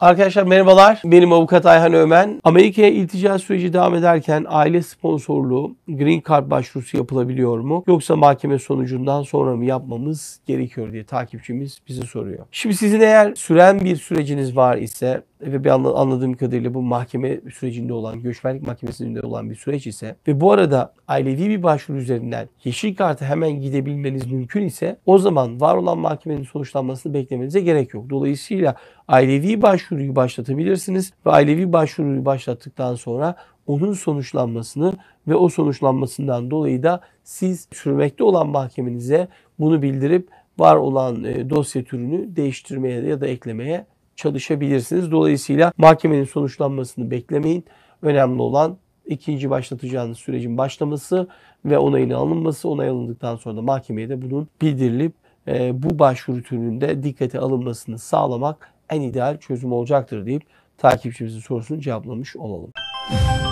Arkadaşlar merhabalar. Benim avukat Ayhan Ömen. Amerika'ya iltica süreci devam ederken aile sponsorluğu Green Card başvurusu yapılabiliyor mu? Yoksa mahkeme sonucundan sonra mı yapmamız gerekiyor diye takipçimiz bize soruyor. Şimdi sizin eğer süren bir süreciniz var ise ve bir anladığım kadarıyla bu mahkeme sürecinde olan, göçmenlik mahkemesinde olan bir süreç ise ve bu arada ailevi bir başvuru üzerinden yeşil kartı hemen gidebilmeniz mümkün ise o zaman var olan mahkemenin sonuçlanmasını beklemenize gerek yok. Dolayısıyla ailevi başvuruyu başlatabilirsiniz ve ailevi başvuruyu başlattıktan sonra onun sonuçlanmasını ve o sonuçlanmasından dolayı da siz sürmekte olan mahkemenize bunu bildirip var olan e, dosya türünü değiştirmeye ya da eklemeye çalışabilirsiniz. Dolayısıyla mahkemenin sonuçlanmasını beklemeyin. Önemli olan ikinci başlatacağınız sürecin başlaması ve onayını alınması. Onay alındıktan sonra da mahkemeye de bunun bildirilip e, bu başvuru türünde dikkate alınmasını sağlamak en ideal çözüm olacaktır deyip takipçimizin sorusunu cevaplamış olalım. Müzik